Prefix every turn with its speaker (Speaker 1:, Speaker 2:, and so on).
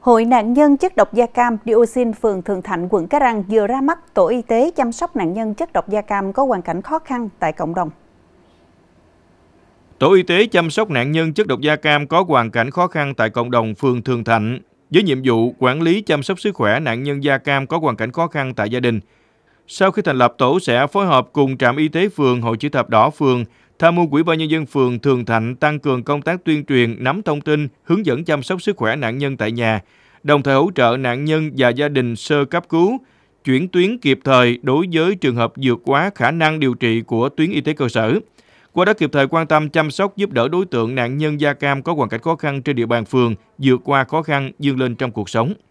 Speaker 1: Hội nạn nhân chất độc da cam dioxin phường Thường Thạnh, quận Cái Răng vừa ra mắt tổ y tế chăm sóc nạn nhân chất độc da cam có hoàn cảnh khó khăn tại cộng đồng.
Speaker 2: Tổ y tế chăm sóc nạn nhân chất độc da cam có hoàn cảnh khó khăn tại cộng đồng phường Thường Thạnh với nhiệm vụ quản lý chăm sóc sức khỏe nạn nhân da cam có hoàn cảnh khó khăn tại gia đình. Sau khi thành lập tổ sẽ phối hợp cùng trạm y tế phường Hội chữ thập đỏ phường tham mưu Quỹ ban nhân dân phường Thường Thạnh tăng cường công tác tuyên truyền, nắm thông tin, hướng dẫn chăm sóc sức khỏe nạn nhân tại nhà, đồng thời hỗ trợ nạn nhân và gia đình sơ cấp cứu, chuyển tuyến kịp thời đối với trường hợp vượt quá khả năng điều trị của tuyến y tế cơ sở. Qua đó kịp thời quan tâm chăm sóc giúp đỡ đối tượng nạn nhân da cam có hoàn cảnh khó khăn trên địa bàn phường vượt qua khó khăn vươn lên trong cuộc sống.